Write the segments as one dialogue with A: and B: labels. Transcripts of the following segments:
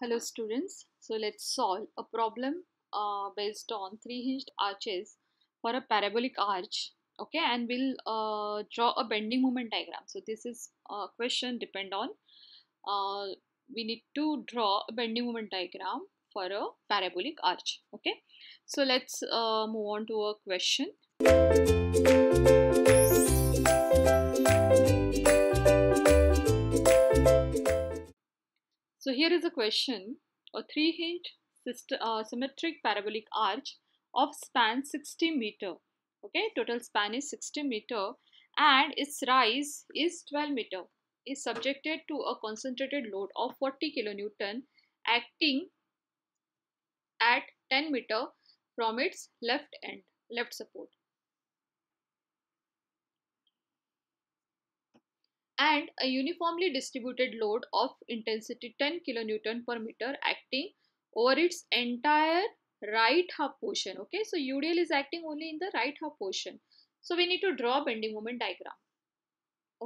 A: Hello students, so let's solve a problem uh, based on three hinged arches for a parabolic arch okay and we'll uh, draw a bending moment diagram. So this is a question depend on uh, we need to draw a bending moment diagram for a parabolic arch okay. So let's uh, move on to a question. here is a question. A 3-hinged uh, symmetric parabolic arch of span 60 meter. Okay, total span is 60 meter and its rise is 12 meter is subjected to a concentrated load of 40 kilonewton acting at 10 meter from its left end, left support. and a uniformly distributed load of intensity 10 kilonewton per meter acting over its entire right half portion okay so udl is acting only in the right half portion so we need to draw bending moment diagram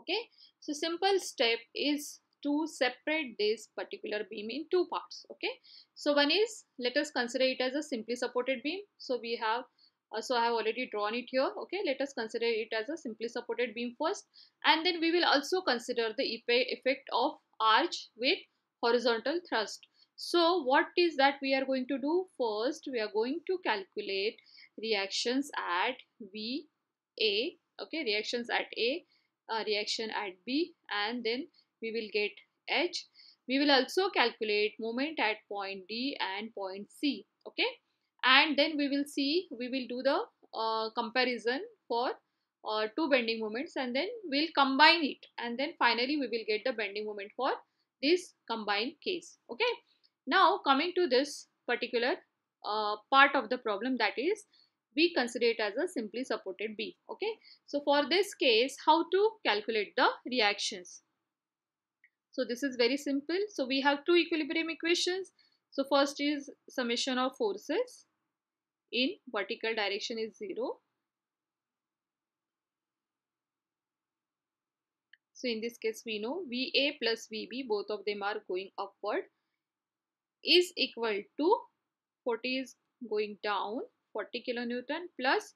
A: okay so simple step is to separate this particular beam in two parts okay so one is let us consider it as a simply supported beam so we have uh, so I have already drawn it here okay let us consider it as a simply supported beam first and then we will also consider the effect of arch with horizontal thrust so what is that we are going to do first we are going to calculate reactions at V A okay reactions at A uh, reaction at B and then we will get H we will also calculate moment at point D and point C okay and then we will see we will do the uh, comparison for uh, two bending moments and then we'll combine it and then finally we will get the bending moment for this combined case okay now coming to this particular uh, part of the problem that is we consider it as a simply supported B okay so for this case how to calculate the reactions so this is very simple so we have two equilibrium equations so first is summation of forces in vertical direction is 0. So in this case we know VA plus VB both of them are going upward is equal to 40 is going down 40 kilonewton plus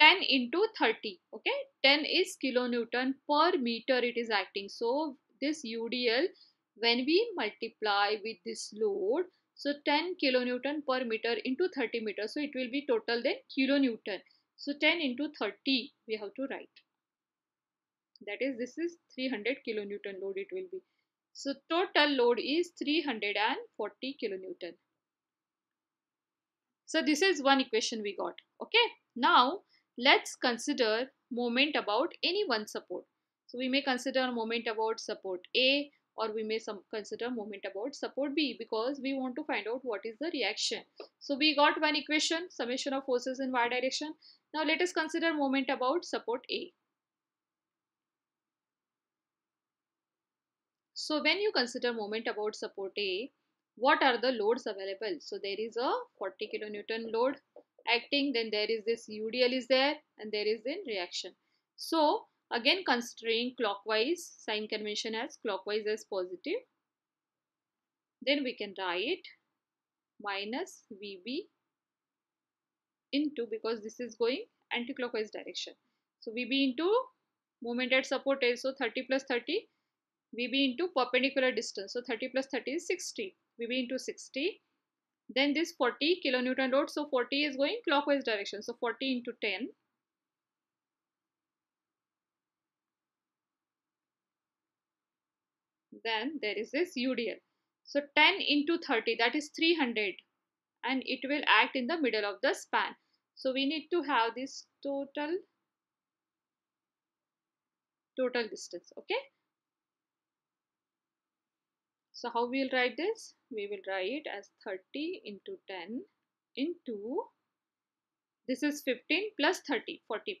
A: 10 into 30 okay 10 is kilonewton per meter it is acting so this UDL when we multiply with this load so 10 kilonewton per meter into 30 meters. So it will be total then kilonewton. So 10 into 30 we have to write. That is this is 300 kilonewton load it will be. So total load is 340 kilonewton. So this is one equation we got. Okay. Now let's consider moment about any one support. So we may consider moment about support A, or we may some consider moment about support B because we want to find out what is the reaction. So we got one equation summation of forces in y direction. Now let us consider moment about support A. So when you consider moment about support A, what are the loads available? So there is a 40 kilonewton load acting, then there is this UDL is there and there is the reaction. So Again considering clockwise, sign convention as clockwise as positive. Then we can write minus VB into because this is going anticlockwise direction. So VB into moment at support is so 30 plus 30 VB into perpendicular distance. So 30 plus 30 is 60. VB into 60. Then this 40 kilonewton load. So 40 is going clockwise direction. So 40 into 10 then there is this UDL. So 10 into 30 that is 300 and it will act in the middle of the span. So we need to have this total total distance okay. So how we will write this? We will write as 30 into 10 into this is 15 plus 30 45.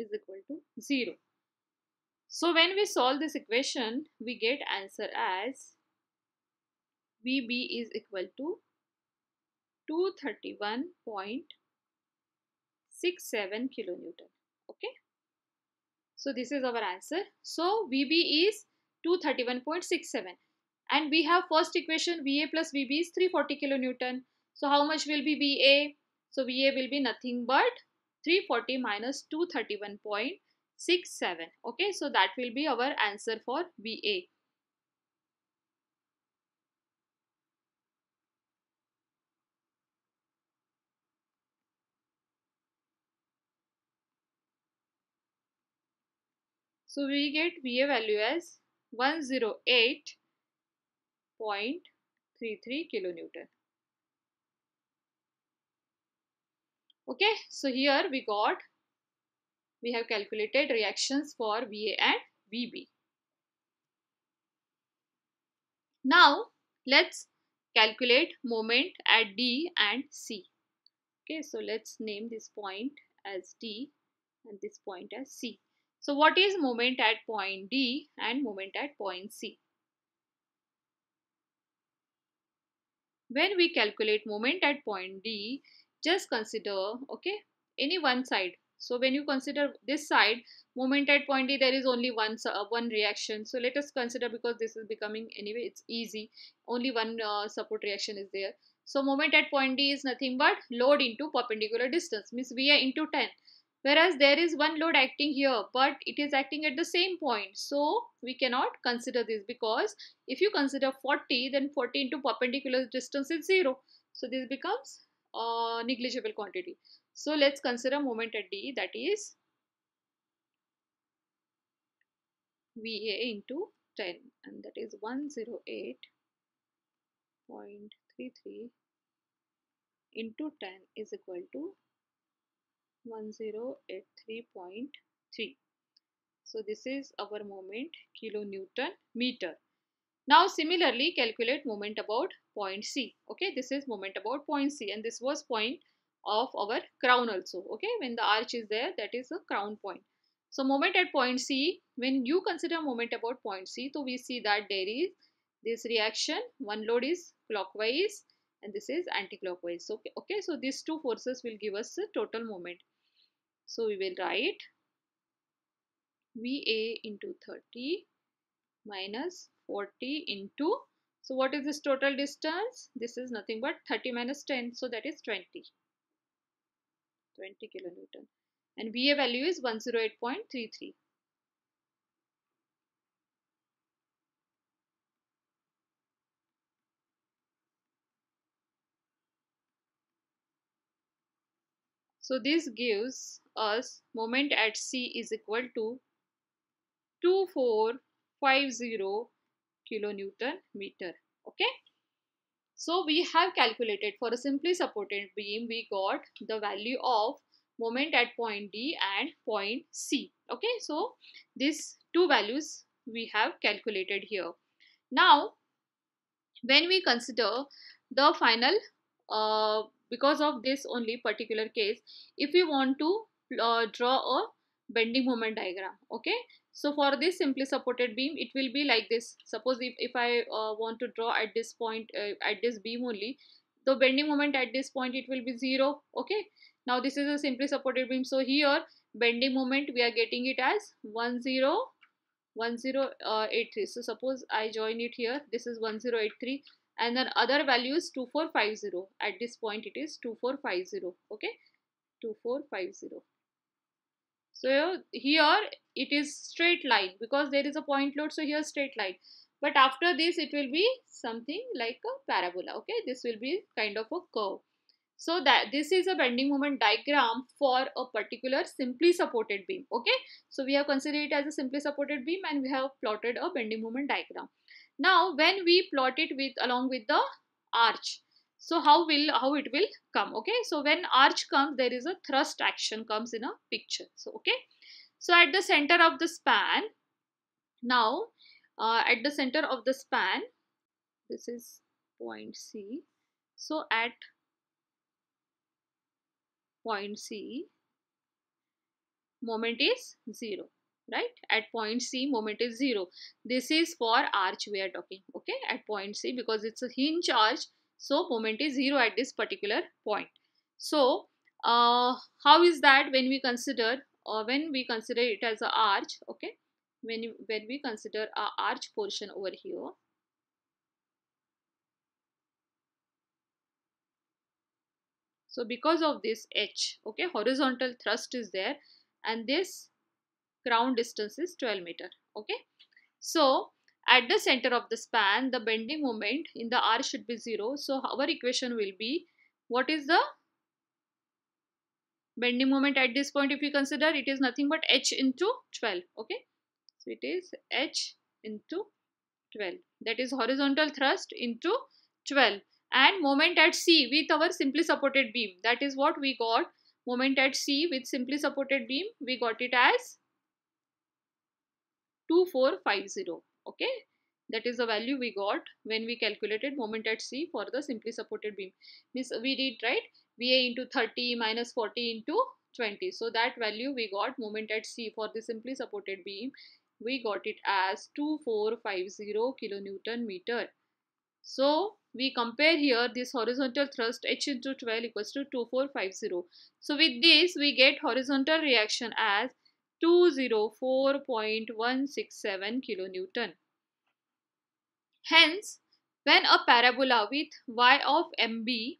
A: is equal to 0. So when we solve this equation, we get answer as VB is equal to 231.67 kilonewton. Okay. So this is our answer. So VB is 231.67 and we have first equation VA plus VB is 340 kilonewton. So how much will be VA? So VA will be nothing but 340 minus 231.67 okay so that will be our answer for VA So we get VA value as 108.33 kilonewton. okay so here we got we have calculated reactions for va and vb now let's calculate moment at d and c okay so let's name this point as d and this point as c so what is moment at point d and moment at point c when we calculate moment at point d just consider okay any one side so when you consider this side moment at point D there is only one uh, one reaction so let us consider because this is becoming anyway it's easy only one uh, support reaction is there so moment at point d is nothing but load into perpendicular distance means we are into 10 whereas there is one load acting here but it is acting at the same point so we cannot consider this because if you consider 40 then 40 into perpendicular distance is 0 so this becomes uh, negligible quantity. So let's consider moment at D that is VA into 10 and that is 108.33 into 10 is equal to 1083.3. So this is our moment kilonewton meter. Now similarly calculate moment about point C. Okay, this is moment about point C and this was point of our crown also. Okay, when the arch is there that is the crown point. So moment at point C, when you consider moment about point C, so we see that there is this reaction, one load is clockwise and this is anti-clockwise. So, okay, okay, so these two forces will give us the total moment. So we will write VA into 30 minus 40 into so what is this total distance this is nothing but 30 minus 10 so that is 20 20 kilonewton and VA value is 108.33 So this gives us moment at C is equal to four 50 kilonewton meter okay so we have calculated for a simply supported beam we got the value of moment at point D and point C okay so these two values we have calculated here now when we consider the final uh, because of this only particular case if we want to uh, draw a bending moment diagram okay so for this simply supported beam, it will be like this. Suppose if, if I uh, want to draw at this point, uh, at this beam only, the bending moment at this point, it will be zero. Okay. Now this is a simply supported beam. So here bending moment, we are getting it as 1, 0, 1083 uh, so suppose i join it here this is 1083 and then other value is 2450 at this point it is 2450 okay 2450 so here it is straight line because there is a point load so here straight line but after this it will be something like a parabola okay this will be kind of a curve so that this is a bending moment diagram for a particular simply supported beam okay so we have considered it as a simply supported beam and we have plotted a bending moment diagram now when we plot it with along with the arch so how will how it will come okay so when arch comes there is a thrust action comes in a picture so okay so at the center of the span now uh, at the center of the span this is point c so at point c moment is 0 right at point c moment is 0 this is for arch we are talking okay at point c because it's a hinge arch so moment is 0 at this particular point. So uh, how is that when we consider uh, when we consider it as an arch, okay? When, you, when we consider a arch portion over here, So because of this H, okay, horizontal thrust is there and this ground distance is 12 meter, okay. So at the center of the span, the bending moment in the R should be 0. So our equation will be, what is the bending moment at this point if you consider it is nothing but h into 12 okay so it is h into 12 that is horizontal thrust into 12 and moment at c with our simply supported beam that is what we got moment at c with simply supported beam we got it as 2450 okay that is the value we got when we calculated moment at c for the simply supported beam means we did right va into 30 minus 40 into 20 so that value we got moment at c for the simply supported beam we got it as 2450 kilonewton meter so we compare here this horizontal thrust h into 12 equals to 2450 so with this we get horizontal reaction as 204.167 kilonewton. Hence, when a parabola with y of mb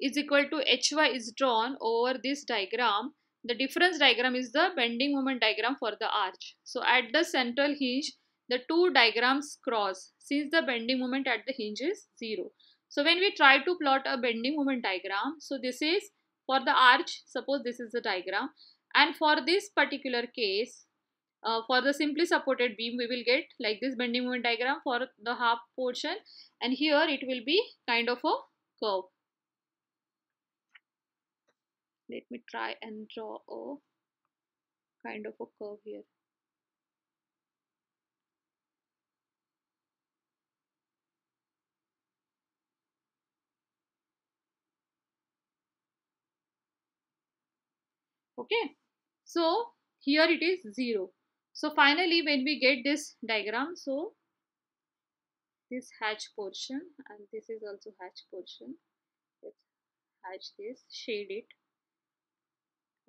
A: is equal to hy is drawn over this diagram, the difference diagram is the bending moment diagram for the arch. So at the central hinge, the two diagrams cross since the bending moment at the hinge is 0. So when we try to plot a bending moment diagram, so this is for the arch, suppose this is the diagram and for this particular case uh, for the simply supported beam we will get like this bending moment diagram for the half portion and here it will be kind of a curve let me try and draw a kind of a curve here okay so here it is 0. So finally when we get this diagram, so this hatch portion and this is also hatch portion. Let's hatch this, shade it.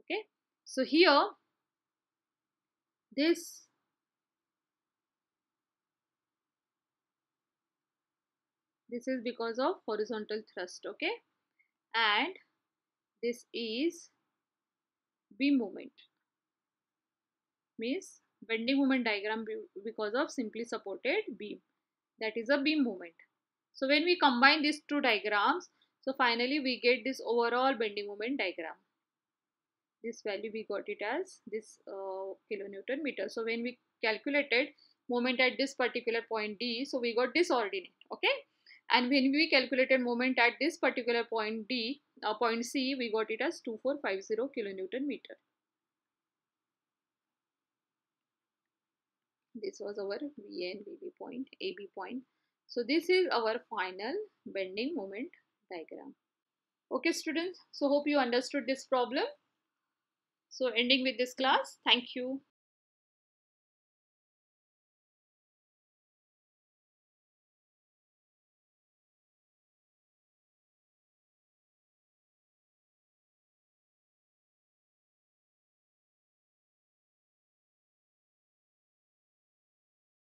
A: Okay. So here this this is because of horizontal thrust okay and this is beam moment means bending moment diagram because of simply supported beam that is a beam moment. So when we combine these two diagrams so finally we get this overall bending moment diagram. This value we got it as this uh, kilonewton meter. So when we calculated moment at this particular point D so we got this ordinate okay and when we calculated moment at this particular point D uh, point C we got it as 2450 kilonewton meter. this was our VN VB point AB point so this is our final bending moment diagram okay students so hope you understood this problem so ending with this class thank you